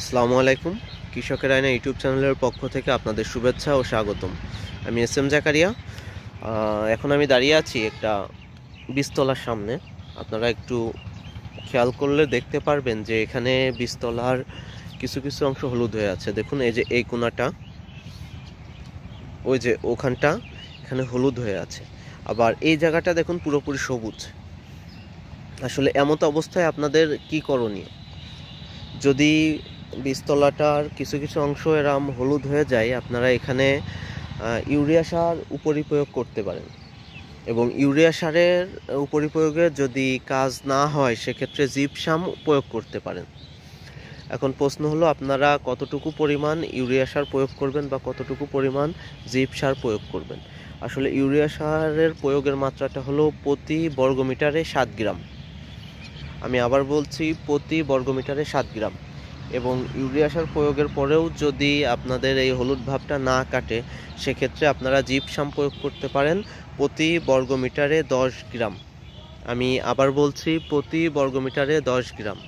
আসসালামু আলাইকুম কৃষকের আয়না ইউটিউব চ্যানেলের পক্ষ থেকে আপনাদের শুভেচ্ছা ও স্বাগতম আমি এস এম জাকারিয়া এখন আমি দাঁড়িয়ে আছি একটা বিস্তলার সামনে আপনারা একটু খেয়াল করলে দেখতে পারবেন যে এখানে বিস্তলার কিছু কিছু অংশ হলুদ হয়ে আছে দেখুন এই যে এই কোনাটা ওই যে ওখানটা এখানে হলুদ হয়ে আছে আবার এই জায়গাটা দেখুন পুরোপুরি সবুজ আসলে এমত অবস্থায় আপনাদের কি করণীয় যদি বীজতলাটার কিছু কিছু অংশ এরম হলুদ হয়ে যায় আপনারা এখানে ইউরিয়া সার উপরিপ্রয়োগ করতে পারেন এবং ইউরিয়া সারের উপরিপ্রয়োগের যদি কাজ না হয় সেক্ষেত্রে জিপসাম প্রয়োগ করতে পারেন এখন প্রশ্ন হলো আপনারা কতটুকু পরিমাণ ইউরিয়া সার প্রয়োগ করবেন বা কতটুকু পরিমাণ জিপ সার প্রয়োগ করবেন আসলে ইউরিয়া সারের প্রয়োগের মাত্রাটা হলো প্রতি বর্গমিটারে সাত গ্রাম আমি আবার বলছি প্রতি বর্গমিটারে সাত গ্রাম এবং ইউরিয়া সার প্রয়োগের পরেও যদি আপনাদের এই হলুদ ভাবটা না কাটে সেক্ষেত্রে আপনারা জিপসাম প্রয়োগ করতে পারেন প্রতি বর্গমিটারে দশ গ্রাম আমি আবার বলছি প্রতি বর্গমিটারে দশ গ্রাম